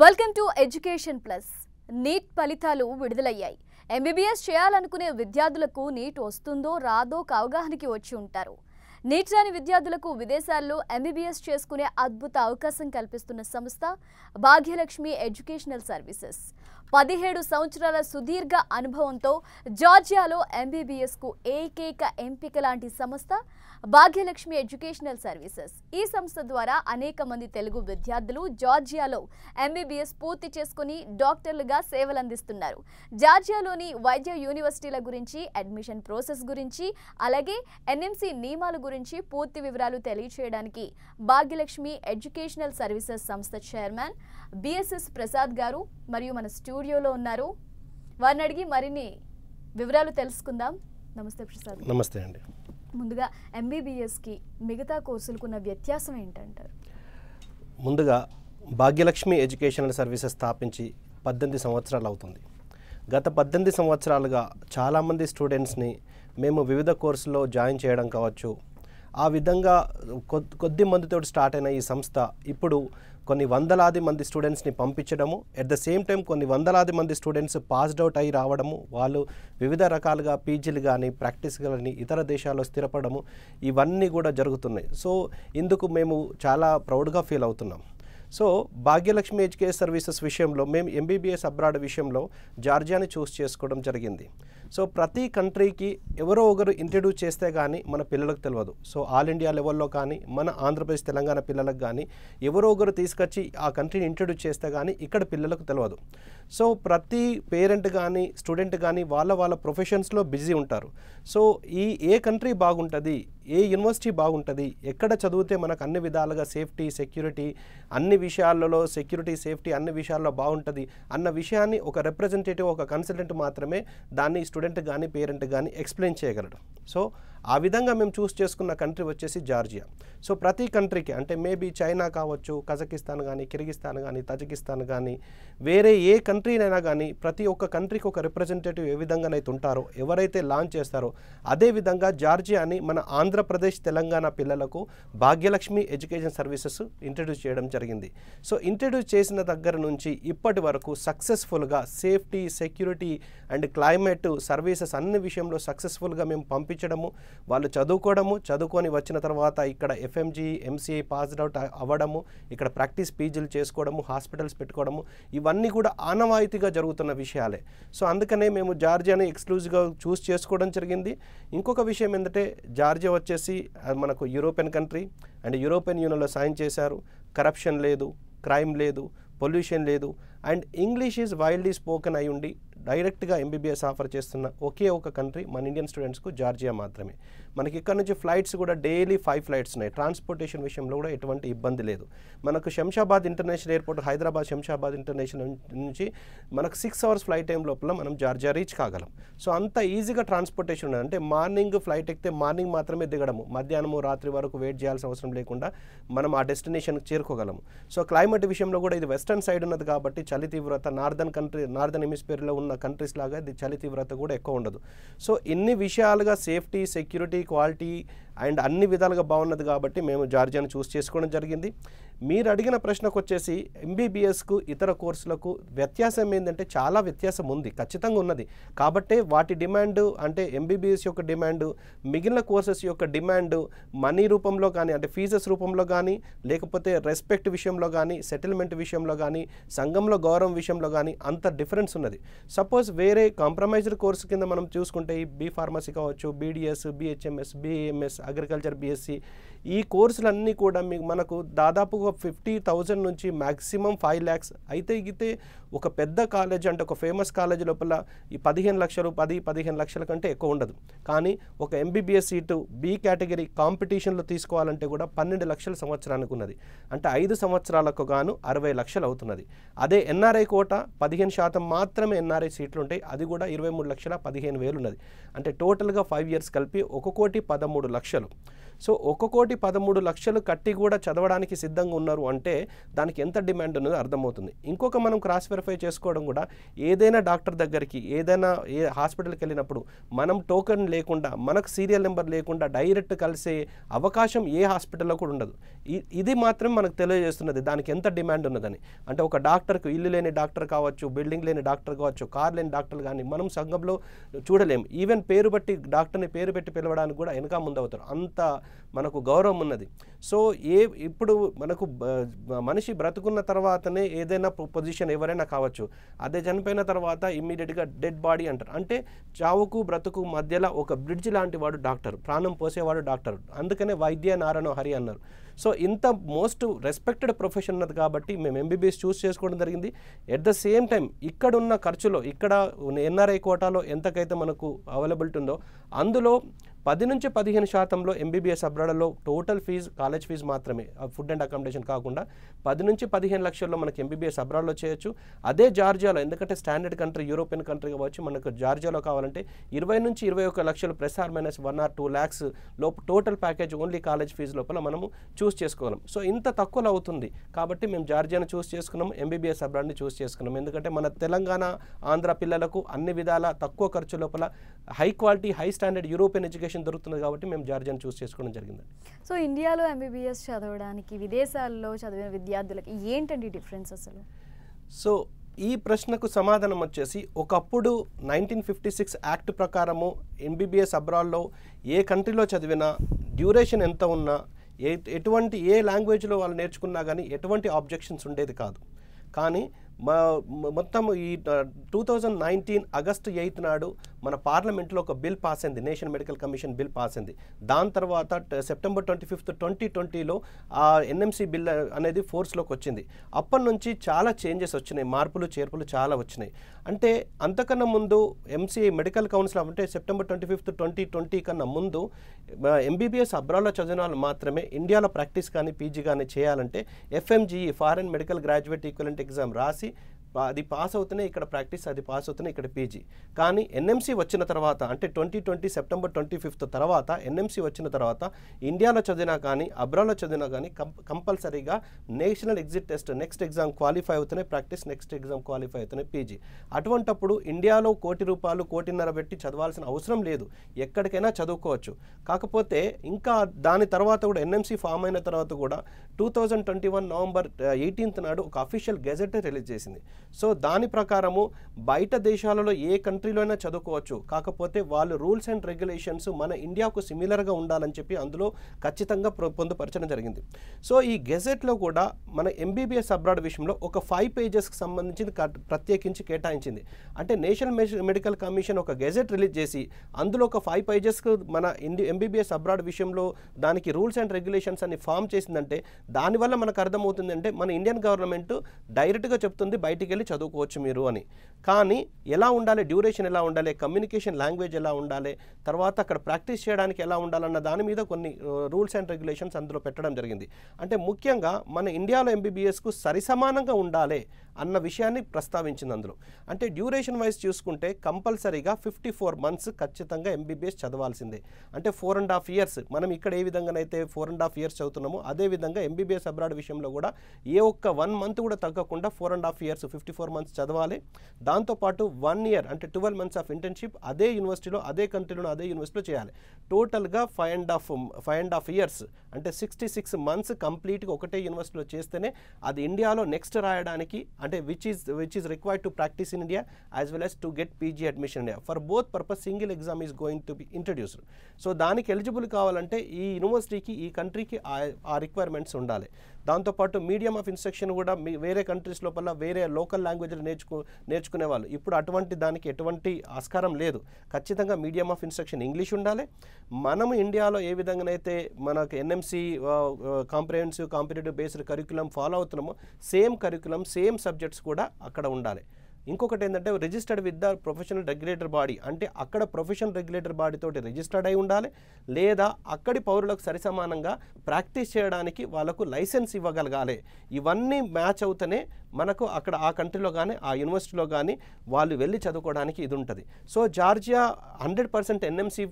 welcome to education plus NEET ఫలితాలు విడుదలయ్యాయి MBBS చేయాలనుకునే విద్యార్థులకు నీట్ వస్తుందో రాదో అవగాహనకి వచ్చి ఉంటారు నీట్ రాని విద్యార్థులకు విదేశాల్లో ఎంబీబీఎస్ చేసుకునే అద్భుత అవకాశం కల్పిస్తున్న సంస్థ భాగ్యలక్ష్మి ఎడ్యుకేషనల్ సర్వీసెస్ పదిహేడు సంవత్సరాల సుదీర్ఘ అనుభవంతో జార్జియాలో ఎంబీబీఎస్కు ఏకైక ఎంపిక లాంటి సంస్థ భాగ్యలక్ష్మి ఎడ్యుకేషనల్ సర్వీసెస్ ఈ సంస్థ ద్వారా అనేక మంది తెలుగు విద్యార్థులు జార్జియాలో ఎంబీబీఎస్ పూర్తి చేసుకుని డాక్టర్లుగా సేవలందిస్తున్నారు జార్జియాలోని వైద్య యూనివర్సిటీల గురించి అడ్మిషన్ ప్రాసెస్ గురించి అలాగే ఎన్ఎంసి నియమాల గురించి పూర్తి వివరాలు తెలియచేయడానికి భాగ్యలక్ష్మి ఎడ్యుకేషనల్ సర్వీసెస్ సంస్థ చైర్మన్ బిఎస్ఎస్ ప్రసాద్ గారు మరియు మన స్టూడెంట్ స్టూడియోలో ఉన్నారు వారిని అడిగి మరిన్ని వివరాలు తెలుసుకుందాం నమస్తే ప్రసాద్ నమస్తే అండి ముందుగా ఎంబీబీఎస్కి మిగతా కోర్సులకు ఉన్న వ్యత్యాసం ఏంటంటారు ముందుగా భాగ్యలక్ష్మి ఎడ్యుకేషనల్ సర్వీసెస్ స్థాపించి పద్దెనిమిది సంవత్సరాలు అవుతుంది గత పద్దెనిమిది సంవత్సరాలుగా చాలామంది స్టూడెంట్స్ని మేము వివిధ కోర్సుల్లో జాయిన్ చేయడం కావచ్చు ఆ విధంగా కొద్ది మందితో స్టార్ట్ అయిన ఈ సంస్థ ఇప్పుడు కొన్ని వందలాది మంది స్టూడెంట్స్ని పంపించడము ఎట్ ద సేమ్ టైం కొన్ని వందలాది మంది స్టూడెంట్స్ పాస్డ్ అవుట్ అయి రావడము వాళ్ళు వివిధ రకాలుగా పీజీలు కానీ ప్రాక్టీస్ కానీ ఇతర దేశాల్లో స్థిరపడము ఇవన్నీ కూడా జరుగుతున్నాయి సో ఇందుకు మేము చాలా ప్రౌడ్గా ఫీల్ అవుతున్నాం సో భాగ్యలక్ష్మి ఎడ్యుకేషన్ సర్వీసెస్ విషయంలో మేము ఎంబీబీఎస్ అబ్రాడ్ విషయంలో జార్జియాని చూస్ చేసుకోవడం జరిగింది సో ప్రతి కంట్రీకి ఎవరో ఒకరు ఇంట్రడ్యూస్ చేస్తే కానీ మన పిల్లలకు తెలియదు సో ఆల్ ఇండియా లెవెల్లో కానీ మన ఆంధ్రప్రదేశ్ తెలంగాణ పిల్లలకు కానీ ఎవరో ఒకరు తీసుకొచ్చి ఆ కంట్రీని ఇంట్రడ్యూస్ చేస్తే కానీ ఇక్కడ పిల్లలకు తెలియదు సో ప్రతి పేరెంట్ కానీ స్టూడెంట్ కానీ వాళ్ళ వాళ్ళ ప్రొఫెషన్స్లో బిజీ ఉంటారు సో ఈ ఏ కంట్రీ బాగుంటుంది ఏ యూనివర్సిటీ బాగుంటుంది ఎక్కడ చదివితే మనకు అన్ని విధాలుగా సేఫ్టీ సెక్యూరిటీ అన్ని విషయాలలో సెక్యూరిటీ సేఫ్టీ అన్ని విషయాల్లో బాగుంటుంది అన్న విషయాన్ని ఒక రిప్రజెంటేటివ్ ఒక కన్సల్టెంట్ మాత్రమే దాన్ని స్టూడెంట్ కానీ పేరెంట్ కానీ ఎక్స్ప్లెయిన్ చేయగలడు సో ఆ విధంగా మేము చూస్ చేసుకున్న కంట్రీ వచ్చేసి జార్జియా సో ప్రతి కంట్రీకి అంటే మేబీ చైనా కావచ్చు కజకిస్తాన్ కానీ కిర్గిస్తాన్ కానీ తజకిస్తాన్ కానీ వేరే ఏ కంట్రీనైనా కానీ ప్రతి ఒక్క కంట్రీకి ఒక రిప్రజెంటేటివ్ ఏ విధంగానైతే ఉంటారో ఎవరైతే లాంచ్ చేస్తారో అదేవిధంగా జార్జియాని మన ఆంధ్రప్రదేశ్ తెలంగాణ పిల్లలకు భాగ్యలక్ష్మి ఎడ్యుకేషన్ సర్వీసెస్ ఇంట్రడ్యూస్ చేయడం జరిగింది సో ఇంట్రడ్యూస్ చేసిన దగ్గర నుంచి ఇప్పటి వరకు సక్సెస్ఫుల్గా safety security and climate services అన్ని విషయంలో సక్సెస్ఫుల్గా మేము పంపించడము వాళ్ళు చదువుకోవడము చదువుకొని వచ్చిన తర్వాత ఇక్కడ ఎఫ్ఎంజీ ఎంసీఐ పాస్డ్ అవుట్ అవ్వడము ఇక్కడ ప్రాక్టీస్ పీజీలు చేసుకోవడము హాస్పిటల్స్ పెట్టుకోవడము ఇవన్నీ కూడా ఆనవాయితీగా జరుగుతున్న విషయాలే సో అందుకనే మేము జార్జియాని ఎక్స్క్లూజివ్గా చూస్ చేసుకోవడం జరిగింది ఇంకొక విషయం ఏంటంటే జార్జియా వచ్చేసి మనకు యూరోపియన్ కంట్రీ అండ్ యూరోపియన్ యూనియన్లో సైన్ చేశారు కరప్షన్ లేదు క్రైమ్ లేదు పొల్యూషన్ లేదు and English is wildly spoken అయి ఉండి డైరెక్ట్గా ఎంబీబీఎస్ ఆఫర్ చేస్తున్న ఒకే ఒక కంట్రీ మన ఇండియన్ స్టూడెంట్స్కు జార్జియా మాత్రమే మనకి ఇక్కడ నుంచి ఫ్లైట్స్ కూడా డైలీ ఫైవ్ ఫ్లైట్స్ ఉన్నాయి ట్రాన్స్పోర్టేషన్ విషయంలో కూడా ఎటువంటి ఇబ్బంది లేదు మనకు Shamshabad international airport Hyderabad Shamshabad international నుంచి మనకు సిక్స్ అవర్స్ ఫ్లైట్ టైం లోపల మనం జార్జా రీచ్ కాగలం సో అంత ఈజీగా ట్రాన్స్పోర్టేషన్ ఉన్నది అంటే మార్నింగ్ ఫ్లైట్ ఎక్కితే మార్నింగ్ మాత్రమే దిగడము మధ్యాహ్నము రాత్రి వరకు వెయిట్ చేయాల్సిన అవసరం లేకుండా మనం ఆ డెస్టినేషన్కి చేరుకోగలము సో క్లైమేట్ విషయంలో కూడా ఇది వెస్టర్న్ సైడ్ ఉన్నది కాబట్టి చలి తీవ్రత నార్దర్న్ కంట్రీ నార్దర్న్ ఎమిస్పేర్లో ఉన్న కంట్రీస్ లాగా ఇది చలి తీవ్రత కూడా ఎక్కువ ఉండదు సో ఇన్ని విషయాలుగా సేఫ్టీ సెక్యూరిటీ క్వాలిటీ అండ్ అన్ని విధాలుగా బాగున్నది కాబట్టి మేము జార్జియాను చూస్ చేసుకోవడం జరిగింది మీరు అడిగిన ప్రశ్నకు వచ్చేసి ఎంబీబీఎస్కు ఇతర కోర్సులకు వ్యత్యాసం ఏంటంటే చాలా వ్యత్యాసం ఉంది ఖచ్చితంగా ఉన్నది కాబట్టి వాటి డిమాండ్ అంటే ఎంబీబీఎస్ యొక్క డిమాండ్ మిగిలిన కోర్సెస్ యొక్క డిమాండ్ మనీ రూపంలో కానీ అంటే ఫీజెస్ రూపంలో కానీ లేకపోతే రెస్పెక్ట్ విషయంలో కానీ సెటిల్మెంట్ విషయంలో కానీ సంఘంలో గౌరవం విషయంలో కానీ అంత డిఫరెన్స్ ఉన్నది సపోజ్ వేరే కాంప్రమైజ్డ్ కోర్సు కింద మనం చూసుకుంటే ఈ బీ ఫార్మసీ కావచ్చు BDS BHMS BAMS agriculture BSc ఈ కోర్సులన్నీ కూడా మీకు మనకు దాదాపుగా ఫిఫ్టీ థౌజండ్ నుంచి మ్యాక్సిమం ఫైవ్ ల్యాక్స్ అయితే ఇగితే ఒక పెద్ద కాలేజ్ అంటే ఒక ఫేమస్ కాలేజ్ లోపల ఈ పదిహేను లక్షలు పది పదిహేను లక్షల కంటే ఎక్కువ ఉండదు కానీ ఒక ఎంబీబీఎస్ సీటు బి కేటగిరీ కాంపిటీషన్లో తీసుకోవాలంటే కూడా పన్నెండు లక్షల సంవత్సరానికి ఉన్నది అంటే ఐదు సంవత్సరాలకు గాను అరవై లక్షలు అవుతున్నది అదే ఎన్ఆర్ఐ కోట పదిహేను శాతం మాత్రమే ఎన్ఆర్ఐ సీట్లు ఉంటాయి అది కూడా ఇరవై మూడు లక్షల పదిహేను వేలు ఉన్నది అంటే టోటల్గా ఫైవ్ ఇయర్స్ కలిపి ఒక కోటి పదమూడు లక్షలు సో ఒక కోటి పదమూడు లక్షలు కట్టి కూడా చదవడానికి సిద్ధంగా ఉన్నారు అంటే దానికి ఎంత డిమాండ్ ఉన్నదో అర్థమవుతుంది ఇంకొక మనం క్రాస్ వెరిఫై చేసుకోవడం కూడా ఏదైనా డాక్టర్ దగ్గరికి ఏదైనా ఏ హాస్పిటల్కి వెళ్ళినప్పుడు మనం టోకెన్ లేకుండా మనకు సీరియల్ నెంబర్ లేకుండా డైరెక్ట్ కలిసే అవకాశం ఏ హాస్పిటల్లో కూడా ఉండదు ఇది మాత్రం మనకు తెలియజేస్తున్నది దానికి ఎంత డిమాండ్ ఉన్నదని అంటే ఒక డాక్టర్కు ఇల్లు లేని డాక్టర్ కావచ్చు బిల్డింగ్ లేని డాక్టర్ కావచ్చు కార్ లేని డాక్టర్లు కానీ మనం సంఘంలో చూడలేము ఈవెన్ పేరు బట్టి డాక్టర్ని పేరు పెట్టి పిలవడానికి కూడా వెనక ముందవుతారు అంత మనకు గౌరవం ఉన్నది సో ఏ ఇప్పుడు మనకు మనిషి బ్రతుకున్న తర్వాతనే ఏదైనా పొజిషన్ ఎవరైనా కావచ్చు అదే చనిపోయిన తర్వాత ఇమ్మీడియట్గా డెడ్ బాడీ అంటారు అంటే చావుకు బ్రతుకు మధ్యలో ఒక బ్రిడ్జ్ లాంటి వాడు డాక్టర్ ప్రాణం పోసేవాడు డాక్టర్ అందుకనే వైద్య నారాయణ హరి అన్నారు సో ఇంత మోస్ట్ రెస్పెక్టెడ్ ప్రొఫెషన్ ఉన్నది కాబట్టి మేము ఎంబీబీఎస్ చూస్ చేసుకోవడం జరిగింది ఎట్ ద సేమ్ టైం ఇక్కడ ఉన్న ఖర్చులో ఇక్కడ ఎన్ఆర్ఐ కోటాలో ఎంతకైతే మనకు అవైలబిలిటీ ఉందో అందులో పది నుంచి పదిహేను శాతంలో ఎంబీబీఎస్ అబ్రాడలో టోటల్ ఫీజు కాలేజ్ ఫీజు మాత్రమే ఫుడ్ అండ్ అకామిడేషన్ కాకుండా పది నుంచి పదిహేను లక్షల్లో మనకి ఎంబీబీఎస్ అబ్రాడ్లో చేయొచ్చు అదే జార్జియాలో ఎందుకంటే స్టాండర్డ్ కంట్రీ యూరోపియన్ కంట్రీ కావచ్చు మనకు జార్జియాలో కావాలంటే ఇరవై నుంచి ఇరవై ఒక లక్షలు plus or minus one or two lakhs లోపు total package only college fees లోపల మనము చూస్ చేసుకోగలం సో ఇంత తక్కువలో అవుతుంది కాబట్టి మేము జార్జియాను చూస్ చేసుకున్నాము ఎంబీబీఎస్ అబ్రాడ్ని చూస్ చేసుకున్నాం ఎందుకంటే మన తెలంగాణ ఆంధ్ర పిల్లలకు అన్ని విధాల తక్కువ ఖర్చు లోపల high quality high standard European education అవకాశం దొరుకుతుంది కాబట్టి మేము జార్జియాని చూస్ చేసుకోవడం జరిగింది సో ఇండియాలో ఎంబీబీఎస్ చదవడానికి విదేశాల్లో చదివిన విద్యార్థులకి ఏంటండి డిఫరెన్స్ అసలు సో ఈ ప్రశ్నకు సమాధానం వచ్చేసి ఒకప్పుడు నైన్టీన్ ఫిఫ్టీ సిక్స్ యాక్ట్ ప్రకారము ఎంబీబీఎస్ అబ్రాడ్లో ఏ కంట్రీలో చదివినా డ్యూరేషన్ ఎంత ఉన్నా ఎటువంటి ఏ లాంగ్వేజ్లో వాళ్ళు నేర్చుకున్నా కానీ ఎటువంటి ఆబ్జెక్షన్స్ ఉండేది కాదు కానీ మొత్తం ఈ two thousand nineteen August eighth నాడు మన పార్లమెంట్లో ఒక బిల్ పాస్ అయింది national medical commission bill pass అయింది దాని తర్వాత సెప్టెంబర్ ట్వంటీ ఫిఫ్త్ ట్వంటీ ట్వంటీలో ఆ ఎన్ఎంసీ బిల్ అనేది ఫోర్స్లోకి వచ్చింది అప్పటి నుంచి చాలా చేంజెస్ వచ్చినాయి మార్పులు చేర్పులు చాలా వచ్చినాయి అంటే అంతకన్నా ముందు ఎంసీఐ మెడికల్ కౌన్సిల్ అంటే September twenty fifth twenty twenty కన్నా ముందు ఎంబీబీఎస్ అబ్రాలో చదివిన వాళ్ళు మాత్రమే ఇండియాలో ప్రాక్టీస్ కానీ పీజీ కానీ చేయాలంటే FMGE foreign medical graduate equivalent exam రాసి అది పాస్ అవుతూనే ఇక్కడ ప్రాక్టీస్ అది పాస్ అవుతూనే ఇక్కడ పీజీ కానీ ఎన్ఎంసీ వచ్చిన తర్వాత అంటే twenty twenty September twenty fifth తర్వాత ఎన్ఎంసీ వచ్చిన తర్వాత ఇండియాలో చదివినా కానీ అబ్రాలో చదివినా కానీ కంపల్సరీగా national exit test NEXT exam qualify అవుతూనే ప్రాక్టీస్ నెక్స్ట్ ఎగ్జామ్ క్వాలిఫై అవుతున్నాయి పీజీ అటువంటప్పుడు ఇండియాలో కోటి రూపాయలు కోటిన్నర పెట్టి చదవాల్సిన అవసరం లేదు ఎక్కడికైనా చదువుకోవచ్చు కాకపోతే ఇంకా దాని తర్వాత కూడా ఎన్ఎంసీ ఫామ్ అయిన తర్వాత కూడా two thousand twenty one November eighteenth నాడు ఒక అఫీషియల్ గెజెట్ రిలీజ్ చేసింది సో దాని ప్రకారము బయట దేశాలలో ఏ అయినా చదువుకోవచ్చు కాకపోతే వాళ్ళు రూల్స్ అండ్ రెగ్యులేషన్స్ మన ఇండియాకు సిమిలర్గా ఉండాలని చెప్పి అందులో ఖచ్చితంగా పొందుపరచడం జరిగింది సో ఈ గెజెట్లో కూడా మన ఎంబీబీఎస్ అబ్రాడ్ విషయంలో ఒక ఫైవ్ పేజెస్కి సంబంధించి ప్రత్యేకించి కేటాయించింది అంటే నేషనల్ మెడికల్ కమిషన్ ఒక గెజెట్ రిలీజ్ చేసి అందులో ఒక ఫైవ్ పేజెస్కు మన ఇండి ఎంబీబీఎస్ అబ్రాడ్ విషయంలో దానికి రూల్స్ అండ్ రెగ్యులేషన్స్ అని ఫామ్ చేసిందంటే దానివల్ల మనకు అర్థమవుతుందంటే మన ఇండియన్ గవర్నమెంట్ డైరెక్ట్గా చెప్తుంది బయటికి వెళ్ళి వెళ్ళి చదువుకోవచ్చు మీరు అని కానీ ఎలా ఉండాలి డ్యూరేషన్ ఎలా ఉండాలి కమ్యూనికేషన్ లాంగ్వేజ్ ఎలా ఉండాలి తర్వాత అక్కడ ప్రాక్టీస్ చేయడానికి ఎలా ఉండాలన్న దాని మీద కొన్ని రూల్స్ అండ్ రెగ్యులేషన్స్ అందులో పెట్టడం జరిగింది అంటే ముఖ్యంగా మన ఇండియాలో ఎంబీబీఎస్కు సరిసమానంగా ఉండాలి అన్న విషయాన్ని ప్రస్తావించింది అందులో అంటే డ్యూరేషన్ వైజ్ చూసుకుంటే కంపల్సరీగా ఫిఫ్టీ ఫోర్ మంత్స్ ఖచ్చితంగా ఎంబీబీఎస్ చదవాల్సిందే అంటే ఫోర్ అండ్ హాఫ్ ఇయర్స్ మనం ఇక్కడ ఏ విధంగానైతే ఫోర్ అండ్ హాఫ్ ఇయర్స్ చదువుతున్నామో అదేవిధంగా ఎంబీబీఎస్ అబ్రాడ్ విషయంలో కూడా ఏ ఒక్క వన్ మంత్ కూడా తగ్గకుండా four and half years fifty twenty four months చదవాలి దాంతోపాటు వన్ ఇయర్ అంటే ట్వెల్వ్ మంత్స్ ఆఫ్ ఇంటర్న్షిప్ అదే యూనివర్సిటీలో అదే కంట్రీలో అదే యూనివర్సిటీలో చేయాలి టోటల్గా five and half five and half years అంటే సిక్స్టీ సిక్స్ మంత్స్ కంప్లీట్గా ఒకటే యూనివర్సిటీలో చేస్తేనే అది ఇండియాలో నెక్స్ట్ రాయడానికి అంటే which is which is required to practice in India as well as to get PG admission India for both purpose single exam is going to be introduced so దానికి eligible కావాలంటే ఈ యూనివర్సిటీకి ఈ కంట్రీకి ఆ రిక్వైర్మెంట్స్ ఉండాలి దాంతోపాటు మీడియం ఆఫ్ ఇన్స్ట్రక్షన్ కూడా మీ వేరే కంట్రీస్ లోపల వేరే లోకల్ లాంగ్వేజ్లు నేర్చుకు వాళ్ళు ఇప్పుడు అటువంటి దానికి ఎటువంటి ఆస్కారం లేదు ఖచ్చితంగా మీడియం ఆఫ్ ఇన్స్ట్రక్షన్ ఇంగ్లీష్ ఉండాలి మనము ఇండియాలో ఏ విధంగానైతే మనకు NMC comprehensive competitive based curriculum follow అవుతున్నామో సేమ్ కరికులం సేమ్ సబ్జెక్ట్స్ కూడా అక్కడ ఉండాలి ఇంకొకటి ఏంటంటే registered with the professional regulator body అంటే అక్కడ ప్రొఫెషనల్ రెగ్యులేటర్ బాడీతో రిజిస్టర్డ్ అయి ఉండాలి లేదా అక్కడి పౌరులకు సరిసమానంగా ప్రాక్టీస్ చేయడానికి వాళ్ళకు లైసెన్స్ ఇవ్వగలగాలి ఇవన్నీ మ్యాచ్ అవుతూనే మనకు అక్కడ ఆ కంట్రీలో కానీ ఆ యూనివర్సిటీలో కానీ వాళ్ళు వెళ్ళి చదువుకోవడానికి ఇది ఉంటుంది so Georgia hundred percent NMC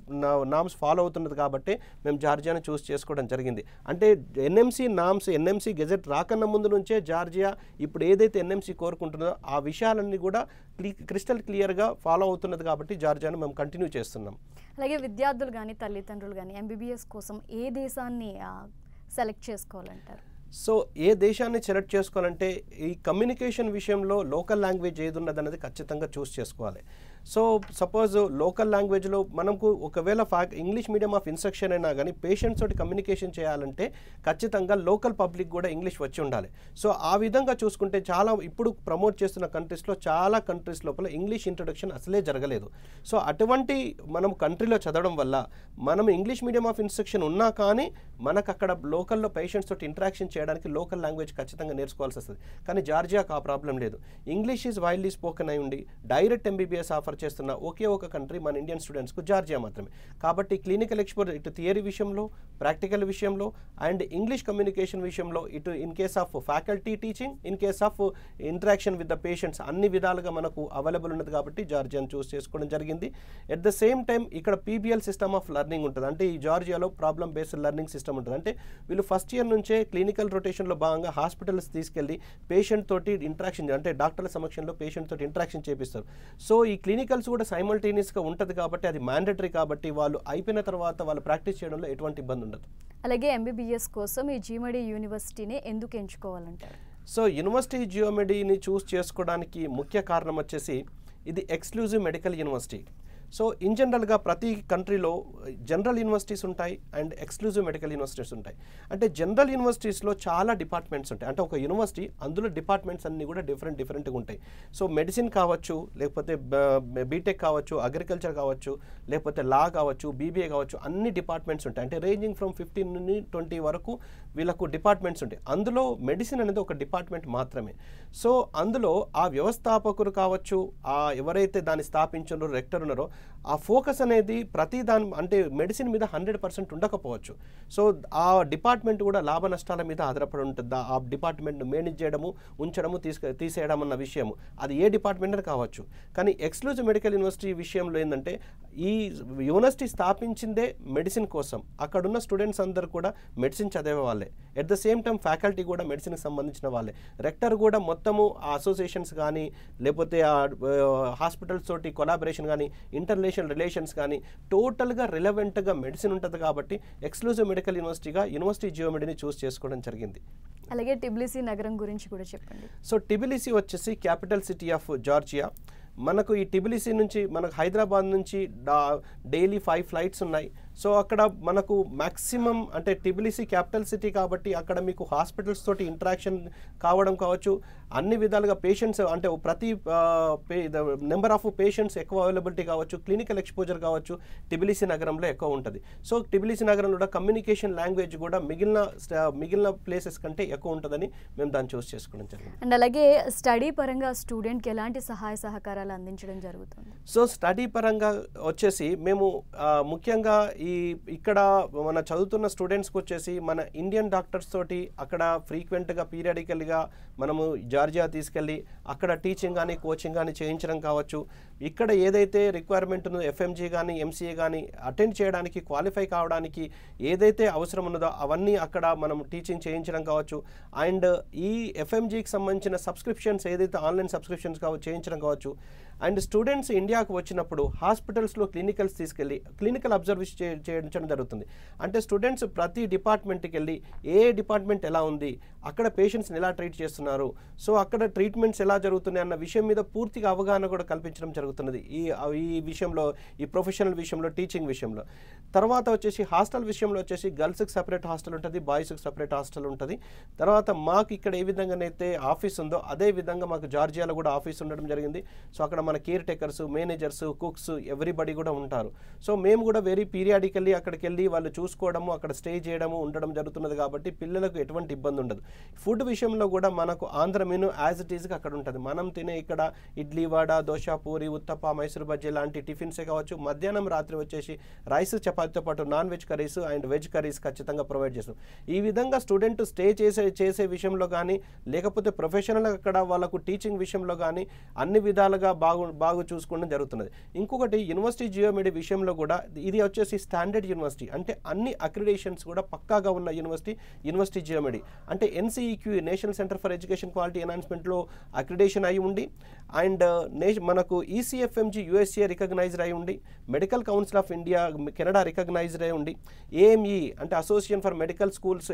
norms follow అవుతున్నది కాబట్టి మేము జార్జియాను చూస్ చేసుకోవడం జరిగింది అంటే ఎన్ఎంసీ నామ్స్ ఎన్ఎంసీ గెజెట్ రాకన్న ముందు నుంచే జార్జియా ఇప్పుడు ఏదైతే ఎన్ఎంసీ కోరుకుంటుందో ఆ విషయాలన్నీ కూడా క్రిస్టల్ క్లియర్ గా ఫాలో అవుతున్నది కాబట్టి జార్జియాను మేము కంటిన్యూ చేస్తున్నాం అలాగే విద్యార్థులు కానీ తల్లిదండ్రులు కానీ ఎంబీబీఎస్ కోసం ఏ దేశాన్ని సెలెక్ట్ చేసుకోవాలంటారు సో ఏ దేశాన్ని సెలెక్ట్ చేసుకోవాలంటే ఈ కమ్యూనికేషన్ విషయంలో లోకల్ లాంగ్వేజ్ ఏది ఉన్నది అనేది ఖచ్చితంగా చూస్ చేసుకోవాలి సో సపోజ్ లోకల్ లాంగ్వేజ్లో మనకు ఒకవేళ ఫా ఇంగ్లీష్ మీడియం ఆఫ్ ఇన్స్ట్రక్షన్ అయినా కానీ పేషెంట్స్ తోటి కమ్యూనికేషన్ చేయాలంటే ఖచ్చితంగా లోకల్ పబ్లిక్ కూడా ఇంగ్లీష్ వచ్చి ఉండాలి సో ఆ విధంగా చూసుకుంటే చాలా ఇప్పుడు ప్రమోట్ చేస్తున్న కంట్రీస్లో చాలా కంట్రీస్ లోపల ఇంగ్లీష్ ఇంట్రొడక్షన్ అసలే జరగలేదు సో అటువంటి మనం కంట్రీలో చదవడం వల్ల మనం ఇంగ్లీష్ మీడియం ఆఫ్ ఇన్స్ట్రక్షన్ ఉన్నా కానీ మనకు అక్కడ లోకల్లో పేషెంట్స్ తోటి ఇంటరాక్షన్ చేయడానికి లోకల్ లాంగ్వేజ్ ఖచ్చితంగా నేర్చుకోవాల్సి వస్తుంది కానీ జార్జియాకు ఆ ప్రాబ్లం లేదు ఇంగ్లీష్ ఈజ్ వైల్డ్లీ స్పోకెన్ అయి ఉండి డైరెక్ట్ ఎంబీబీఎస్ ఆఫర్ ఆఫర్ చేస్తున్న ఒకే ఒక కంట్రీ మన ఇండియన్ స్టూడెంట్స్కు జార్జియా మాత్రమే కాబట్టి క్లినికల్ ఎక్స్పర్ ఇటు థియరీ విషయంలో ప్రాక్టికల్ విషయంలో అండ్ ఇంగ్లీష్ కమ్యూనికేషన్ విషయంలో ఇటు in case of faculty teaching in case of interaction with the patients అన్ని విధాలుగా మనకు అవైలబుల్ ఉన్నది కాబట్టి జార్జియాను చూస్ చేసుకోవడం జరిగింది ఎట్ ద సేమ్ టైం ఇక్కడ పీబీఎల్ సిస్టమ్ ఆఫ్ లెర్నింగ్ ఉంటుంది అంటే ఈ జార్జియాలో ప్రాబ్లమ్ బేస్డ్ లెర్నింగ్ సిస్టమ్ ఉంటుంది అంటే వీళ్ళు ఫస్ట్ ఇయర్ నుంచే క్లినికల్ రొటేషన్లో భాగంగా హాస్పిటల్స్ తీసుకెళ్ళి పేషెంట్ తోటి ఇంట్రాక్షన్ అంటే డాక్టర్ల సమక్షంలో పేషెంట్ తోటి ఇంటరాక్షన్ చేపిస్తారు సో ఈ క్లినిక్ క్లినికల్స్ కూడా సైమల్టేనియస్గా ఉంటుంది కాబట్టి అది మ్యాండటరీ కాబట్టి వాళ్ళు అయిపోయిన తర్వాత వాళ్ళు ప్రాక్టీస్ చేయడంలో ఎటువంటి ఇబ్బంది ఉండదు అలాగే ఎంబీబీఎస్ కోసం ఈ జీమడి యూనివర్సిటీని ఎందుకు ఎంచుకోవాలంటే సో యూనివర్సిటీ జియోమెడీని చూస్ చేసుకోవడానికి ముఖ్య కారణం వచ్చేసి ఇది exclusive medical university so in జనరల్గా ప్రతి కంట్రీలో జనరల్ యూనివర్సిటీస్ ఉంటాయి అండ్ ఎక్స్క్లూజివ్ మెడికల్ యూనివర్సిటీస్ ఉంటాయి అంటే జనరల్ యూనివర్సిటీస్లో చాలా డిపార్ట్మెంట్స్ ఉంటాయి అంటే ఒక యూనివర్సిటీ అందులో డిపార్ట్మెంట్స్ అన్నీ కూడా డిఫరెంట్ డిఫరెంట్గా ఉంటాయి సో మెడిసిన్ కావచ్చు లేకపోతే బీటెక్ కావచ్చు అగ్రికల్చర్ కావచ్చు లేకపోతే లా కావచ్చు బీబీఏ కావచ్చు అన్ని డిపార్ట్మెంట్స్ ఉంటాయి అంటే రేంజింగ్ ఫ్రమ్ ఫిఫ్టీన్ నుండి ట్వంటీ వరకు వీళ్ళకు డిపార్ట్మెంట్స్ ఉంటాయి అందులో మెడిసిన్ అనేది ఒక డిపార్ట్మెంట్ మాత్రమే సో అందులో ఆ వ్యవస్థాపకులు కావచ్చు ఆ ఎవరైతే దాన్ని స్థాపించారో రెక్టర్ ఉన్నారో ఆ ఫోకస్ అనేది ప్రతి దాని అంటే మెడిసిన్ మీద హండ్రెడ్ పర్సెంట్ ఉండకపోవచ్చు సో ఆ డిపార్ట్మెంట్ కూడా లాభ నష్టాల మీద ఆధారపడి ఉంటుంది ఆ డిపార్ట్మెంట్ను మేనేజ్ చేయడము ఉంచడము తీసుక తీసేయడం అన్న విషయము అది ఏ డిపార్ట్మెంట్ కావచ్చు కానీ ఎక్స్క్లూజివ్ మెడికల్ యూనివర్సిటీ విషయంలో ఏంటంటే ఈ యూనివర్సిటీ స్థాపించిందే మెడిసిన్ కోసం అక్కడున్న స్టూడెంట్స్ అందరూ కూడా మెడిసిన్ చదివే వాళ్ళే at the same time faculty కూడా మెడిసిన్కి సంబంధించిన వాళ్ళే రెక్టర్ కూడా మొత్తము ఆ అసోసియేషన్స్ కానీ లేకపోతే ఆ హాస్పిటల్స్ తోటి కొలాబరేషన్ కానీ ఇంటర్లే కాంబినేషన్ రిలేషన్స్ కానీ టోటల్గా రిలవెంట్గా మెడిసిన్ ఉంటుంది కాబట్టి ఎక్స్క్లూజివ్ మెడికల్ యూనివర్సిటీగా యూనివర్సిటీ జియోమెడిని చూస్ చేసుకోవడం జరిగింది అలాగే టిబిలిసి నగరం గురించి కూడా చెప్పండి సో టిబిలిసి వచ్చేసి క్యాపిటల్ సిటీ ఆఫ్ జార్జియా మనకు ఈ టిబిలిసి నుంచి మనకు హైదరాబాద్ నుంచి డైలీ ఫైవ్ ఫ్లైట్స్ ఉన్నాయి సో అక్కడ మనకు మ్యాక్సిమం అంటే టిబిలిసి క్యాపిటల్ సిటీ కాబట్టి అక్కడ మీకు హాస్పిటల్స్ తోటి ఇంటరాక్షన్ కావడం కావచ్చు అన్ని విధాలుగా పేషెంట్స్ అంటే ప్రతి నెంబర్ ఆఫ్ పేషెంట్స్ ఎక్కువ అవైలబిలిటీ కావచ్చు క్లినికల్ ఎక్స్పోజర్ కావచ్చు టిబిలిసి నగరంలో ఎక్కువ ఉంటుంది సో టిబిలిసి నగరంలో కూడా కమ్యూనికేషన్ లాంగ్వేజ్ కూడా మిగిలిన మిగిలిన ప్లేసెస్ కంటే ఎక్కువ ఉంటుందని మేము దాన్ని చూస్ చేసుకోవడం జరిగింది అండ్ అలాగే స్టడీ పరంగా స్టూడెంట్కి ఎలాంటి సహాయ సహకారాలు అందించడం జరుగుతుంది సో స్టడీ పరంగా వచ్చేసి మేము ముఖ్యంగా ఈ ఇక్కడ మన చదువుతున్న స్టూడెంట్స్కి వచ్చేసి మన ఇండియన్ డాక్టర్స్ తోటి అక్కడ ఫ్రీక్వెంట్గా పీరియాడికల్గా మనము జార్జియా తీసుకెళ్ళి అక్కడ టీచింగ్ కానీ కోచింగ్ కానీ చేయించడం కావచ్చు ఇక్కడ ఏదైతే రిక్వైర్మెంట్ను ఎఫ్ఎంజీ కానీ ఎంసీఏ కానీ అటెండ్ చేయడానికి క్వాలిఫై కావడానికి ఏదైతే అవసరం ఉన్నదో అవన్నీ అక్కడ మనం టీచింగ్ చేయించడం కావచ్చు అండ్ ఈ ఎఫ్ఎంజీకి సంబంధించిన సబ్స్క్రిప్షన్స్ ఏదైతే ఆన్లైన్ సబ్స్క్రిప్షన్స్ కావచ్చు చేయించడం కావచ్చు అండ్ స్టూడెంట్స్ ఇండియాకు వచ్చినప్పుడు హాస్పిటల్స్లో క్లినికల్స్ తీసుకెళ్ళి క్లినికల్ అబ్జర్వేషన్ చేయించడం జరుగుతుంది అంటే స్టూడెంట్స్ ప్రతి డిపార్ట్మెంట్కి వెళ్ళి ఏ డిపార్ట్మెంట్ ఎలా ఉంది అక్కడ పేషెంట్స్ని ఎలా ట్రీట్ చేస్తున్నారు సో అక్కడ ట్రీట్మెంట్స్ ఎలా జరుగుతున్నాయి అన్న విషయం మీద పూర్తిగా అవగాహన కూడా కల్పించడం జరుగుతున్నది ఈ ఈ విషయంలో ఈ ప్రొఫెషనల్ విషయంలో టీచింగ్ విషయంలో తర్వాత వచ్చేసి హాస్టల్ విషయంలో వచ్చేసి గర్ల్స్కి సపరేట్ హాస్టల్ ఉంటుంది బాయ్స్కి సపరేట్ హాస్టల్ ఉంటుంది తర్వాత మాకు ఇక్కడ ఏ విధంగానైతే ఆఫీస్ ఉందో అదే విధంగా మాకు జార్జియాలో కూడా ఆఫీస్ ఉండడం జరిగింది సో అక్కడ మన caretakers managers cooks everybody కూడా ఉంటారు సో మేము కూడా వెరీ పీరియాడికల్లీ అక్కడికి వెళ్ళి వాళ్ళు చూసుకోవడము అక్కడ స్టే చేయడము ఉండడం జరుగుతున్నది కాబట్టి పిల్లలకు ఎటువంటి ఇబ్బంది ఉండదు ఫుడ్ విషయంలో కూడా మనకు ఆంధ్ర మెను యాజ్ ఇట్ ఈస్గా అక్కడ ఉంటుంది మనం తినే ఇక్కడ ఇడ్లీ వడ దోశ పూరి ఉత్తప్ప మైసూర్ బజ్జీ లాంటి టిఫిన్సే కావచ్చు మధ్యాహ్నం రాత్రి వచ్చేసి రైస్ చపాతీతో పాటు non veg curries and veg curries ఖచ్చితంగా ప్రొవైడ్ చేస్తాం ఈ విధంగా స్టూడెంట్ స్టే చేసే చేసే విషయంలో కానీ లేకపోతే ప్రొఫెషనల్ అక్కడ వాళ్ళకు టీచింగ్ విషయంలో కానీ అన్ని విధాలుగా బాగు బాగు బాగా చూసుకోవడం జరుగుతున్నది ఇంకొకటి యూనివర్సిటీ జియోమెడి విషయంలో కూడా ఇది వచ్చేసి స్టాండర్డ్ యూనివర్సిటీ అంటే అన్ని అక్రిడేషన్స్ కూడా పక్కాగా ఉన్న యూనివర్సిటీ యూనివర్సిటీ జియోమెడి అంటే NCEQE national centre for education quality ఎనాన్స్మెంట్లో అక్రిడేషన్ అయి ఉండి అండ్ నే మనకు ఈసీఎఫ్ఎంజీ యూఎస్ఏ రికగ్నైజ్డ్ అయి ఉండి medical council of India Canada recognized అయి ఉండి ఏఎంఈ e, అంటే association for medical schools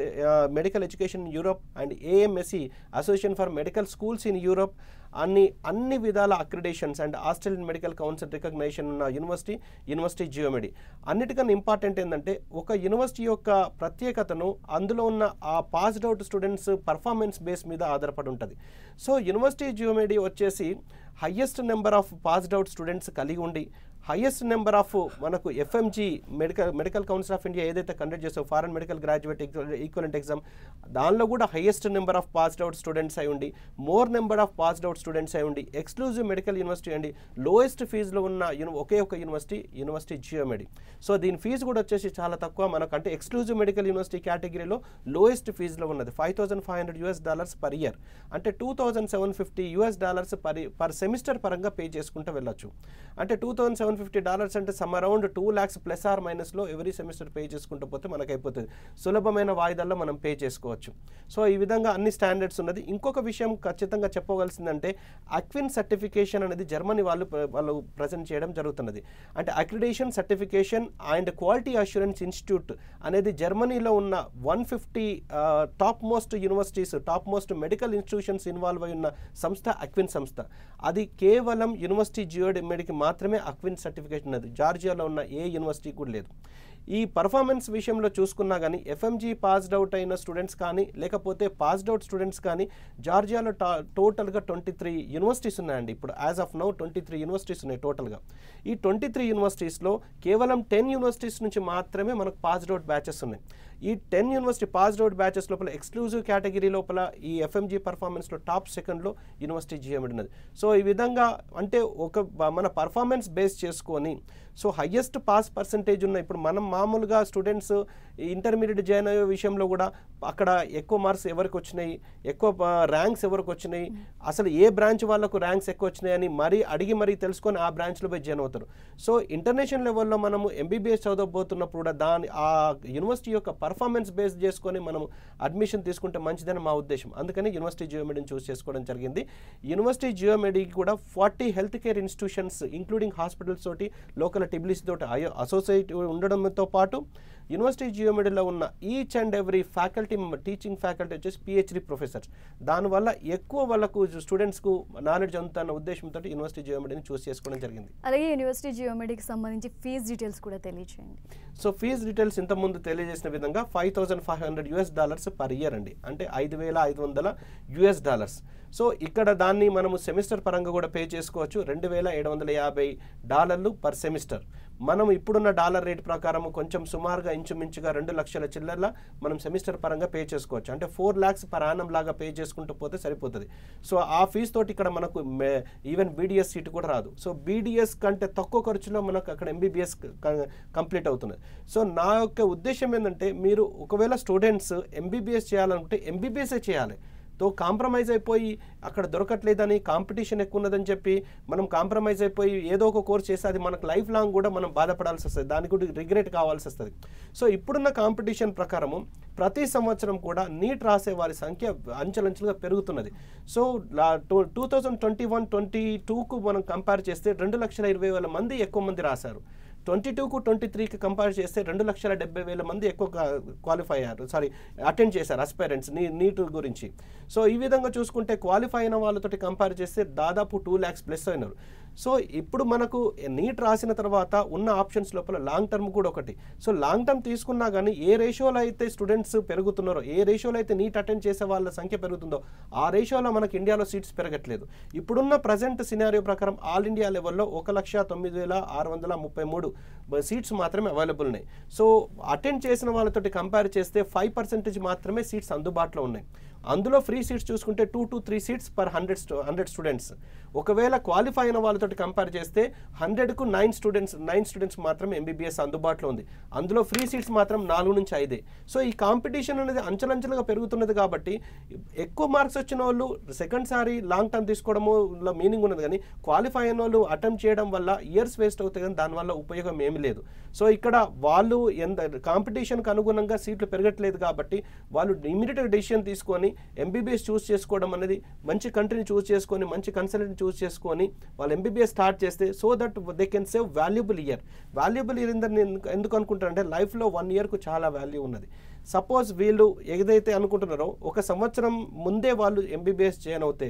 medical education in Europe and AMSC association for medical schools in Europe అన్ని అన్ని విధాల accreditations and Australian medical council recognition ఉన్న university university Geomedi అన్నిటికన్నా important ఏంటంటే ఒక యూనివర్సిటీ యొక్క ప్రత్యేకతను అందులో ఉన్న ఆ passed out students performance base మీద ఆధారపడి ఉంటుంది సో యూనివర్సిటీ జియోమెడి వచ్చేసి highest number of passed out students కలిగి ఉండి హైయెస్ట్ నెంబర్ ఆఫ్ మనకు FMG medical medical council of India ఏదైతే కండక్ట్ చేసో foreign medical graduate equivalent exam దానిలో కూడా highest number of passed out students అయి ఉండి more number of passed out students అయి ఉండి ఎక్స్క్లూజివ్ మెడికల్ యూనివర్సిటీ అండి లోయెస్ట్ ఫీజులో ఉన్న ఒకే ఒక యూనివర్సిటీ యూనివర్సిటీ జియోమెడి సో దీని ఫీజు కూడా వచ్చేసి చాలా తక్కువ మనకు అంటే ఎక్స్క్లూజివ్ మెడికల్ యూనివర్సిటీ కేటగిరీలో లోయెస్ట్ ఫీజులో ఉన్నది five thousand five hundred US dollars per year అంటే two thousand seven fifty US dollars per per semester పరంగా పే చేసుకుంటూ వెళ్ళొచ్చు అంటే two thousand seven thousand fifty dollars అంటే some around two lakhs plus or మైనస్లో ఎవ్రీ సెమిస్టర్ పే చేసుకుంటూ పోతే మనకైపోతుంది సులభమైన వాయిదాల్లో మనం పే చేసుకోవచ్చు సో ఈ విధంగా అన్ని స్టాండర్డ్స్ ఉన్నది ఇంకొక విషయం ఖచ్చితంగా చెప్పవలసిందంటే అక్విన్ సర్టిఫికేషన్ అనేది జర్మనీ వాళ్ళు వాళ్ళు ప్రజెంట్ చేయడం జరుగుతున్నది అంటే accreditation certification and quality assurance institute అనేది జర్మనీలో ఉన్న one fifty top most universities top most medical institutions involve అయి ఉన్న సంస్థ అక్విన్ సంస్థ అది కేవలం యూనివర్సిటీ జియోడెమెడికి మాత్రమే అక్విన్ సర్టిఫికేషన్ అనేది జార్జియాలో ఉన్న ఏ యూనివర్సిటీ కూడా లేదు ఈ పర్ఫార్మెన్స్ విషయంలో చూసుకున్నా కానీ ఎఫ్ఎంజీ పాస్డ్ అవుట్ అయిన స్టూడెంట్స్ కానీ లేకపోతే పాస్డ్ అవుట్ స్టూడెంట్స్ కానీ జార్జియాలో టా టోటల్గా ట్వంటీ త్రీ యూనివర్సిటీస్ ఉన్నాయండి ఇప్పుడు as of now twenty three universities ఉన్నాయి టోటల్గా ఈ ట్వంటీ త్రీ యూనివర్సిటీస్లో కేవలం టెన్ యూనివర్సిటీస్ నుంచి మాత్రమే మనకు పాస్డ్ అవుట్ బ్యాచెస్ ఉన్నాయి ఈ ten university passed out batches లోపల ఎక్స్క్లూజివ్ కేటగిరీ లోపల ఈ ఎఫ్ఎంజీ పర్ఫార్మెన్స్లో టాప్ సెకండ్లో యూనివర్సిటీ చేయబడినది సో ఈ విధంగా అంటే ఒక మన పర్ఫార్మెన్స్ బేస్ చేసుకొని సో హయ్యెస్ట్ పాస్ పర్సంటేజ్ ఉన్న ఇప్పుడు మనం మామూలుగా స్టూడెంట్స్ ఇంటర్మీడియట్ జాయిన్ అయ్యే విషయంలో కూడా అక్కడ ఎక్కువ మార్క్స్ ఎవరికి వచ్చినాయి ఎక్కువ ర్యాంక్స్ ఎవరికి వచ్చినాయి అసలు ఏ బ్రాంచ్ వాళ్ళకు ర్యాంక్స్ ఎక్కువ వచ్చినాయి అని మరీ అడిగి మరీ తెలుసుకొని ఆ బ్రాంచ్లో పోయి జాయిన్ అవుతారు సో ఇంటర్నేషనల్ లెవెల్లో మనము ఎంబీబీఎస్ చదవబోతున్నప్పుడు కూడా దాని ఆ యూనివర్సిటీ యొక్క పర్ఫార్మెన్స్ బేస్ చేసుకొని మనం అడ్మిషన్ తీసుకుంటే మంచిదని మా ఉద్దేశం అందుకని యూనివర్సిటీ జియోమెడీని చూస్ చేసుకోవడం జరిగింది యూనివర్సిటీ జియోమెడీకి కూడా forty health care institutions including hospitals తోటి లోకల్ టిబ్లిస్ తోటి అసోసియేట్ ఉండడంతో పాటు యూనివర్సిటీ జియోమెడీలో ఉన్న each and every faculty member teaching faculty వచ్చేసి పిహెచ్డి ప్రొఫెసర్స్ దానివల్ల ఎక్కువ వాళ్ళకు స్టూడెంట్స్కు నాలెడ్జ్ అందుతున్న ఉద్దేశంతో యూనివర్సిటీ జియోమెడీని చూస్ చేసుకోవడం జరిగింది అలాగే యూనివర్సిటీ జియోమెడీకి సంబంధించి ఫీజ్ డీటెయిల్స్ కూడా తెలియచేయండి సో ఫీజ్ డీటెయిల్స్ ఇంతకుముందు తెలియజేసిన విధంగా five thousand five hundred US dollars per year అండి అంటే ఐదు వేల ఐదు వందల యూఎస్ డాలర్స్ సో ఇక్కడ దాన్ని మనము సెమిస్టర్ పరంగా కూడా పే చేసుకోవచ్చు రెండు వేల ఏడు వందల యాభై డాలర్లు పర్ సెమిస్టర్ మనం ఇప్పుడున్న డాలర్ రేట్ ప్రకారం కొంచెం సుమారుగా ఇంచుమించుగా రెండు లక్షల చిల్లర్ల మనం సెమిస్టర్ పరంగా పే చేసుకోవచ్చు అంటే ఫోర్ ల్యాక్స్ పర్ ఆనం లాగా పే చేసుకుంటూ పోతే సరిపోతుంది సో ఆ ఫీజు తోటి ఇక్కడ మనకు ఈవెన్ బీడిఎస్ సీట్ కూడా రాదు సో బీడిఎస్ కంటే తక్కువ ఖర్చులో మనకు అక్కడ ఎంబీబీఎస్ కంప్లీట్ అవుతున్నది సో నా యొక్క ఉద్దేశం ఏంటంటే మీరు ఒకవేళ స్టూడెంట్స్ ఎంబీబీఎస్ చేయాలనుకుంటే ఎంబీబీఎస్ఏ చేయాలి తో కాంప్రమైజ్ అయిపోయి అక్కడ దొరకట్లేదని కాంపిటీషన్ ఎక్కువ ఉన్నదని చెప్పి మనం కాంప్రమైజ్ అయిపోయి ఏదో ఒక కోర్స్ చేస్తే అది మనకు లైఫ్ లాంగ్ కూడా మనం బాధపడాల్సి వస్తుంది దాని కూడా రిగ్రెట్ కావాల్సి వస్తుంది సో ఇప్పుడున్న కాంపిటీషన్ ప్రకారము ప్రతి సంవత్సరం కూడా నీట్ రాసే వారి సంఖ్య అంచెలంచెలుగా పెరుగుతున్నది so two two thousand twenty one twenty టూకు మనం కంపేర్ చేస్తే రెండు లక్షల ఇరవై వేల మంది ఎక్కువ మంది రాశారు ట్వంటీ టూకు ట్వంటీ త్రీకి కంపేర్ చేస్తే రెండు లక్షల డెబ్బై వేల మంది ఎక్కువ క్వాలిఫై అయ్యారు సారీ అటెండ్ చేశారు అస్పైరెంట్స్ నీ నీట్ గురించి సో ఈ విధంగా చూసుకుంటే క్వాలిఫై అయిన వాళ్ళతో కంపేర్ చేస్తే దాదాపు టూ ల్యాక్స్ ప్లస్ అయినారు సో ఇప్పుడు మనకు నీట్ రాసిన తర్వాత ఉన్న ఆప్షన్స్ లోపల లాంగ్ టర్మ్ కూడా ఒకటి సో లాంగ్ టర్మ్ తీసుకున్నా కానీ ఏ రేషియోలో అయితే స్టూడెంట్స్ పెరుగుతున్నారో ఏ రేషియోలో అయితే నీట్ అటెండ్ చేసే వాళ్ళ సంఖ్య పెరుగుతుందో ఆ రేషియోలో మనకి ఇండియాలో సీట్స్ పెరగట్లేదు ఇప్పుడున్న ప్రజెంట్ సినారియో ప్రకారం ఆల్ ఇండియా లెవెల్లో ఒక లక్ష తొమ్మిది వేల ఆరు వందల ముప్పై మూడు సీట్స్ మాత్రమే అవైలబుల్ ఉన్నాయి సో అటెండ్ చేసిన వాళ్ళతోటి కంపేర్ చేస్తే ఫైవ్ పర్సెంటేజ్ మాత్రమే సీట్స్ అందుబాటులో ఉన్నాయి అందులో ఫ్రీ సీట్స్ చూసుకుంటే two to three seats per hundred hundred students ఒకవేళ క్వాలిఫై అయిన వాళ్ళతో కంపేర్ చేస్తే హండ్రెడ్కు నైన్ స్టూడెంట్స్ నైన్ స్టూడెంట్స్ మాత్రం ఎంబీబీఎస్ అందుబాటులో ఉంది అందులో ఫ్రీ సీట్స్ మాత్రం నాలుగు నుంచి ఐదే సో ఈ కాంపిటీషన్ అనేది అంచలంచలుగా పెరుగుతున్నది కాబట్టి ఎక్కువ మార్క్స్ వచ్చిన వాళ్ళు సెకండ్ సారి లాంగ్ టర్మ్ తీసుకోవడము మీనింగ్ ఉన్నది కానీ క్వాలిఫై అయిన వాళ్ళు అటెంప్ట్ చేయడం వల్ల ఇయర్స్ వేస్ట్ అవుతాయి కానీ దానివల్ల ఉపయోగం ఏమి లేదు సో ఇక్కడ వాళ్ళు ఎంత కాంపిటీషన్కి అనుగుణంగా సీట్లు పెరగట్లేదు కాబట్టి వాళ్ళు ఇమీడియట్గా డెసిషన్ తీసుకొని ఎంబీబీఎస్ చూస్ చేసుకోవడం అనేది మంచి కంట్రీని చూస్ చేసుకొని మంచి కన్సల్టెంట్ చూస్ చేసుకొని వాళ్ళు ఎంబీబీఎస్ స్టార్ట్ చేస్తే so that they can save valuable year valuable year ఇందని నేను ఎందుకు అనుకుంటానంటే లైఫ్లో వన్ ఇయర్కు చాలా వాల్యూ ఉన్నది సపోజ్ వీళ్ళు ఏదైతే అనుకుంటున్నారో ఒక సంవత్సరం ముందే వాళ్ళు ఎంబీబీఎస్ జాయిన్ అవుతే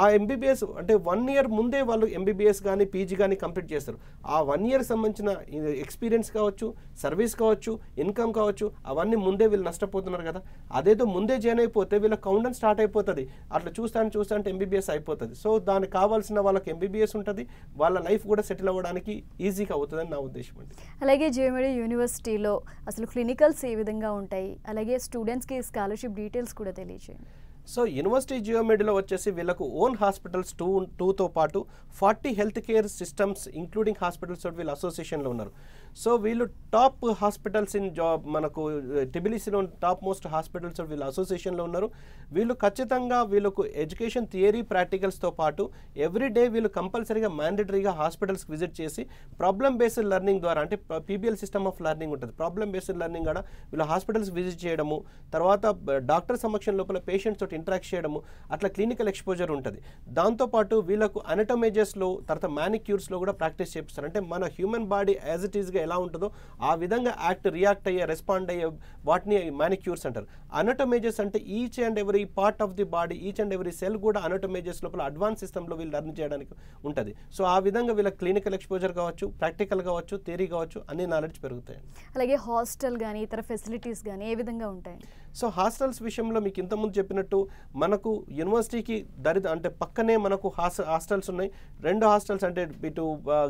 ఆ ఎంబీబీఎస్ అంటే వన్ ఇయర్ ముందే వాళ్ళు ఎంబీబీఎస్ కానీ పీజీ కానీ కంప్లీట్ చేస్తారు ఆ వన్ ఇయర్ సంబంధించిన ఎక్స్పీరియన్స్ కావచ్చు సర్వీస్ కావచ్చు ఇన్కమ్ కావచ్చు అవన్నీ ముందే వీళ్ళు నష్టపోతున్నారు కదా అదేదో ముందే జాయిన్ అయిపోతే వీళ్ళ కౌంటన్ స్టార్ట్ అయిపోతుంది అట్లా చూస్తాను అంటే ఎంబీబీఎస్ అయిపోతుంది సో దానికి కావాల్సిన వాళ్ళకి ఎంబీబీఎస్ ఉంటుంది వాళ్ళ లైఫ్ కూడా సెటిల్ అవ్వడానికి ఈజీగా అవుతుందని నా ఉద్దేశం అండి అలాగే జేఎండి యూనివర్సిటీలో అసలు క్లినికల్స్ ఏ విధంగా ఉంటాయి అలాగే స్టూడెంట్స్కి స్కాలర్షిప్ డీటెయిల్స్ కూడా తెలియజేయండి సో యూనివర్సిటీ జియోమెడ్లో వచ్చేసి వీళ్ళకు ఓన్ హాస్పిటల్స్ టూ టూతో పాటు forty health care systems including hospitals వీళ్ళు అసోసియేషన్లో ఉన్నారు సో వీళ్ళు టాప్ హాస్పిటల్స్ ఇన్ జాబ్ మనకు టెబిలిసిలో టాప్ మోస్ట్ హాస్పిటల్స్ వీళ్ళు అసోసియేషన్లో ఉన్నారు వీళ్ళు ఖచ్చితంగా వీళ్ళకు ఎడ్యుకేషన్ థియరీ ప్రాక్టికల్స్తో పాటు ఎవ్రీ డే వీళ్ళు కంపల్సరీగా మ్యాండేటరీగా హాస్పిటల్స్కి విజిట్ చేసి ప్రాబ్లమ్ బేస్డ్ లెర్నింగ్ ద్వారా అంటే పీబీఎల్ సిస్టమ్ ఆఫ్ లెర్నింగ్ ఉంటుంది ప్రాబ్లమ్ బేస్డ్ లెర్నింగ్ కూడా వీళ్ళు హాస్పిటల్స్ విజిట్ చేయడము తర్వాత డాక్టర్ సమక్షం లోపల పేషెంట్స్ తోటి ఇంటరాక్ట్ చేయడము అట్లా క్లినికల్ ఎక్స్పోజర్ ఉంటుంది దాంతోపాటు వీళ్ళకు అనటోమేజెస్లో తర్వాత మ్యానిక్యూర్స్లో కూడా ప్రాక్టీస్ చేపిస్తారు అంటే మన హ్యూమన్ బాడీ యాజ్ ఇట్ ఈస్గా గా ఎలా ఉంటుందో ఆ విధంగా యాక్ట్ రియాక్ట్ అయ్యే రెస్పాండ్ అయ్యే వాటిని మ్యానిక్యూర్స్ అంటారు అనటమేజెస్ అంటే each and every part of the body each and every cell కూడా అనటమేజెస్ లోపల అడ్వాన్స్ సిస్టమ్లో వీళ్ళు లెర్న్ చేయడానికి ఉంటుంది సో ఆ విధంగా వీళ్ళ క్లినికల్ ఎక్స్పోజర్ కావచ్చు ప్రాక్టికల్ కావచ్చు థియరీ కావచ్చు అన్ని నాలెడ్జ్ పెరుగుతాయి అలాగే హాస్టల్ కానీ ఇతర ఫెసిలిటీస్ కానీ ఏ విధంగా ఉంటాయి సో హాస్టల్స్ విషయంలో మీకు ఇంతకుముందు చెప్పినట్టు మనకు యూనివర్సిటీకి దరిద్ర అంటే పక్కనే మనకు హాస్టల్స్ ఉన్నాయి రెండు హాస్టల్స్ అంటే ఇటు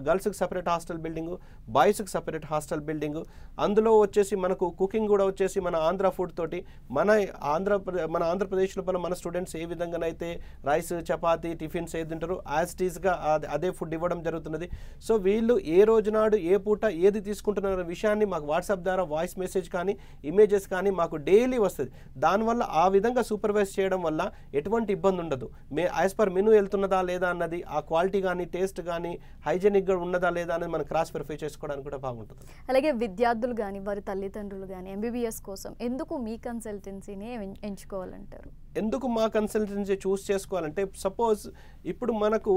గర్ల్స్కి సపరేట్ హాస్టల్ బిల్డింగ్ బాయ్స్కి సపరేట్ హాస్టల్ బిల్డింగ్ అందులో వచ్చేసి మనకు కుకింగ్ కూడా వచ్చేసి మన ఆంధ్ర ఫుడ్ తోటి మన ఆంధ్ర మన ఆంధ్రప్రదేశ్ లోపల మన స్టూడెంట్స్ ఏ విధంగానైతే రైస్ చపాతి టిఫిన్స్ ఏది తింటారో యాజ్ టీజ్గా అదే ఫుడ్ ఇవ్వడం జరుగుతున్నది సో వీళ్ళు ఏ రోజునాడు ఏ పూట ఏది తీసుకుంటున్నారనే విషయాన్ని మాకు వాట్సాప్ ద్వారా వాయిస్ మెసేజ్ కానీ ఇమేజెస్ కానీ మాకు డైలీ వస్తుంది దానివల్ల ఆ విధంగా సూపర్వైజ్ చేయడం వల్ల ఎటువంటి ఇబ్బంది ఉండదు మే యాజ్ పర్ మెనూ వెళ్తున్నదా లేదా అన్నది ఆ క్వాలిటీ కానీ టేస్ట్ కానీ హైజెనిక్గా ఉన్నదా లేదా అనేది మనం క్రాస్ వెరిఫై చేసుకోవడానికి కూడా బాగుంటుంది అలాగే విద్యార్థులు కానీ వారి తల్లిదండ్రులు కానీ ఎంబీబీఎస్ కోసం ఎందుకు మీ కన్సల్టెన్సీని ఎంచుకోవాలంటారు ఎందుకు మా కన్సల్టెన్సీ చూస్ చేసుకోవాలంటే సపోజ్ ఇప్పుడు మనకు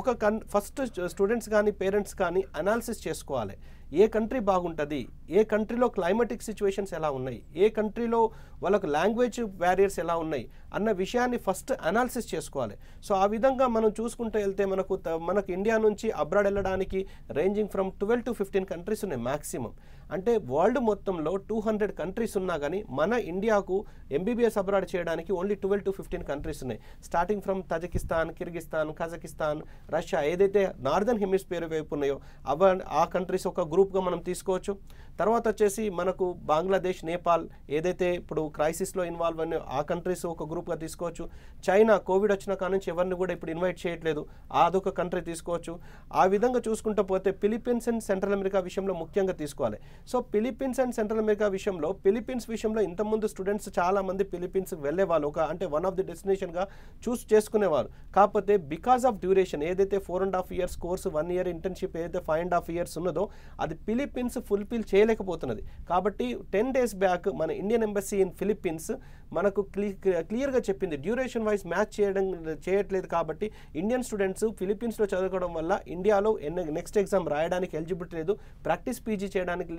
ఒక కన్ ఫస్ట్ స్టూడెంట్స్ కానీ పేరెంట్స్ కానీ అనాలిసిస్ చేసుకోవాలి ఏ కంట్రీ బాగుంటుంది ఏ కంట్రీలో క్లైమాటిక్ సిచ్యువేషన్స్ ఎలా ఉన్నాయి ఏ కంట్రీలో వాళ్ళకు లాంగ్వేజ్ బ్యారియర్స్ ఎలా ఉన్నాయి అన్న విషయాన్ని ఫస్ట్ అనాలిసిస్ చేసుకోవాలి సో ఆ విధంగా మనం చూసుకుంటూ వెళ్తే మనకు మనకు ఇండియా నుంచి అబ్రాడ్ వెళ్ళడానికి ranging from twelve to fifteen countries ఉన్నాయి మ్యాక్సిమం అంటే వరల్డ్ మొత్తంలో టూ హండ్రెడ్ కంట్రీస్ ఉన్నా కానీ మన ఇండియాకు ఎంబీబీఎస్ అబ్రాడ్ చేయడానికి only twelve to fifteen countries ఉన్నాయి starting from Tajikistan Kyrgyzstan Kazakhstan Russia ఏదైతే నార్దర్న్ హెమిస్ఫియర్ వైపు ఉన్నాయో అవ ఆ కంట్రీస్ ఒక గ్రూప్గా మనం తీసుకోవచ్చు తర్వాత వచ్చేసి మనకు బంగ్లాదేశ్ నేపాల్ ఏదైతే ఇప్పుడు క్రైసిస్లో ఇన్వాల్వ్ అయిన ఆ కంట్రీస్ ఒక గ్రూప్గా తీసుకోవచ్చు చైనా కోవిడ్ వచ్చిన కాడ నుంచి ఎవరిని కూడా ఇప్పుడు ఇన్వైట్ చేయట్లేదు అదొక కంట్రీ తీసుకోవచ్చు ఆ విధంగా చూసుకుంటూ పోతే ఫిలిప్పీన్స్ అండ్ సెంట్రల్ అమెరికా విషయంలో ముఖ్యంగా తీసుకోవాలి so Philippines and Central America విషయంలో ఫిలిపీన్స్ విషయంలో ఇంతకుముందు స్టూడెంట్స్ చాలామంది ఫిలిపీన్స్కి వెళ్ళేవాళ్ళు ఒక అంటే వన్ ఆఫ్ ది డెస్టినేషన్గా చూస్ చేసుకునేవారు కాకపోతే బికాస్ ఆఫ్ డ్యూరేషన్ ఏదైతే four and half years course one year internship ఏదైతే ఫైవ్ అండ్ హాఫ్ ఇయర్స్ ఉన్నదో అది ఫిలిపీన్స్ ఫుల్ఫిల్ చేయలేకపోతున్నది కాబట్టి టెన్ డేస్ బ్యాక్ మన ఇండియన్ ఎంబసీ ఇన్ ఫిలిపీన్స్ మనకు క్లీ క్లియర్గా చెప్పింది డ్యూరేషన్ వైజ్ మ్యాచ్ చేయడం చేయట్లేదు కాబట్టి ఇండియన్ స్టూడెంట్స్ ఫిలిపీన్స్లో చదువుకోవడం వల్ల ఇండియాలో నెక్స్ట్ ఎగ్జామ్ రాయడానికి ఎలిజిబిలిటీ లేదు ప్రాక్టీస్ పీజీ చేయడానికి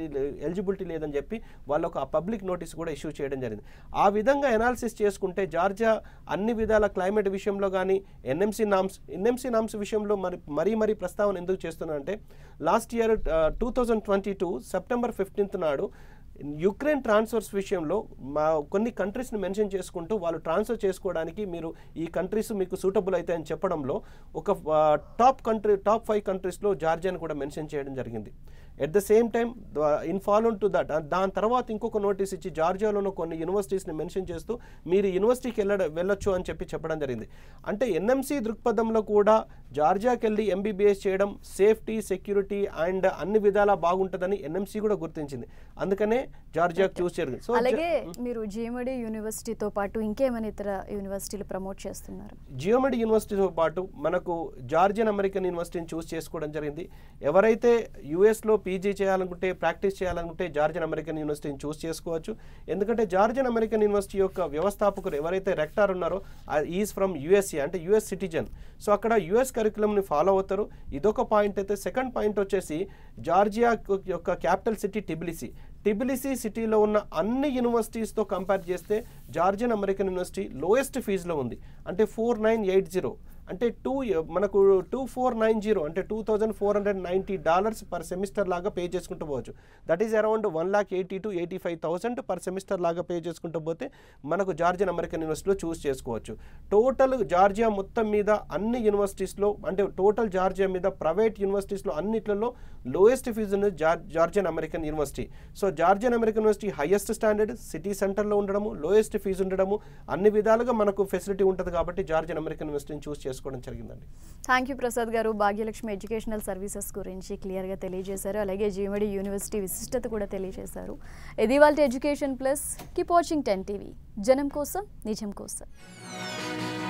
ఎలిజిబిలిటీ లేదని చెప్పి వాళ్ళు ఒక పబ్లిక్ నోటీస్ కూడా ఇష్యూ చేయడం జరిగింది ఆ విధంగా ఎనాలిసిస్ చేసుకుంటే జార్జియా అన్ని విధాల క్లైమేట్ విషయంలో కానీ ఎన్ఎంసీ నామ్స్ ఎన్ఎంసీ నామ్స్ విషయంలో మరి మరీ మరీ ప్రస్తావన ఎందుకు చేస్తున్నా అంటే last year two thousand twenty two September fifteenth నాడు యుక్రెయిన్ ట్రాన్స్ఫర్స్ విషయంలో మా కొన్ని కంట్రీస్ని మెన్షన్ చేసుకుంటూ వాళ్ళు ట్రాన్స్ఫర్ చేసుకోవడానికి మీరు ఈ కంట్రీస్ మీకు సూటబుల్ అవుతాయని చెప్పడంలో ఒక టాప్ కంట్రీ టాప్ ఫైవ్ కంట్రీస్లో జార్జియాని కూడా మెన్షన్ చేయడం జరిగింది at the same time in follow to that దాని తర్వాత ఇంకొక నోటీస్ ఇచ్చి జార్జియాలోనూ కొన్ని యూనివర్సిటీస్ని మెన్షన్ చేస్తూ మీరు యూనివర్సిటీకి వెళ్ళ వెళ్ళొచ్చు అని చెప్పి చెప్పడం జరిగింది అంటే ఎన్ఎంసీ దృక్పథంలో కూడా జార్జియాకి వెళ్ళి ఎంబీబీఎస్ చేయడం సేఫ్టీ సెక్యూరిటీ అండ్ అన్ని విధాలా బాగుంటుందని ఎన్ఎంసీ కూడా గుర్తించింది అందుకనే జార్జియాకి చూస్ జరిగింది సో అలాగే మీరు జిఎండి యూనివర్సిటీతో పాటు ఇంకేమైనా ఇతర యూనివర్సిటీలు ప్రమోట్ చేస్తున్నారు జియోమడి యూనివర్సిటీతో పాటు మనకు జార్జియన్ అమెరికన్ యూనివర్సిటీని చూస్ చేసుకోవడం జరిగింది ఎవరైతే యుఎస్లో పీజీ చేయాలనుకుంటే ప్రాక్టీస్ చేయాలనుకుంటే జార్జన్ అమెరికన్ యూనివర్సిటీని చూస్ చేసుకోవచ్చు ఎందుకంటే జార్జియన్ అమెరికన్ యూనివర్సిటీ యొక్క వ్యవస్థాపకులు ఎవరైతే రెక్టార్ ఉన్నారో ఈజ్ ఫ్రమ్ యుఎస్ఏ అంటే యూఎస్ సిటిజన్ సో అక్కడ యూఎస్ కరికులంని ఫాలో అవుతారు ఇదొక పాయింట్ అయితే సెకండ్ పాయింట్ వచ్చేసి జార్జియా యొక్క క్యాపిటల్ సిటీ టిబిలిసి టిబిలిసి సిటీలో ఉన్న అన్ని యూనివర్సిటీస్తో కంపేర్ చేస్తే జార్జియన్ అమెరికన్ యూనివర్సిటీ లోయెస్ట్ ఫీజులో ఉంది అంటే ఫోర్ నైన్ ఎయిట్ జీరో అంటే టూ మనకు టూ ఫోర్ నైన్ జీరో అంటే two thousand four hundred ninety dollars per semester లాగా పే చేసుకుంటూ పోవచ్చు that is around one lock eighty to eighty five thousand per semester లాగా పే చేసుకుంటూ పోతే మనకు జార్జియన్ అమెరికన్ యూనివర్సిటీలో చూస్ చేసుకోవచ్చు టోటల్ జార్జియా మొత్తం మీద అన్ని యూనివర్సిటీస్లో అంటే టోటల్ జార్జియా మీద ప్రైవేట్ యూనివర్సిటీస్లో అన్నిట్లలో లోయెస్ట్ ఫీజు ఉన్నది జార్ Georgian American university so Georgian American university highest standard city సెంటర్లో ఉండడము లోయెస్ట్ ఫీజు ఉండడము అన్ని విధాలుగా మనకు ఫెసిలిటీ ఉంటుంది కాబట్టి జార్జియన్ అమెరికన్ యూనివర్సిటీని చూస్ చేసుకోవచ్చు చేసుకోవడం జరిగిందండి థ్యాంక్ యూ ప్రసాద్ గారు భాగ్యలక్ష్మి ఎడ్యుకేషనల్ సర్వీసెస్ గురించి క్లియర్గా తెలియజేశారు అలాగే జీవడి యూనివర్సిటీ విశిష్టత కూడా తెలియజేశారు ఇది వాళ్ళ education plus keep watching ten TV జనం కోసం నిజం కోసం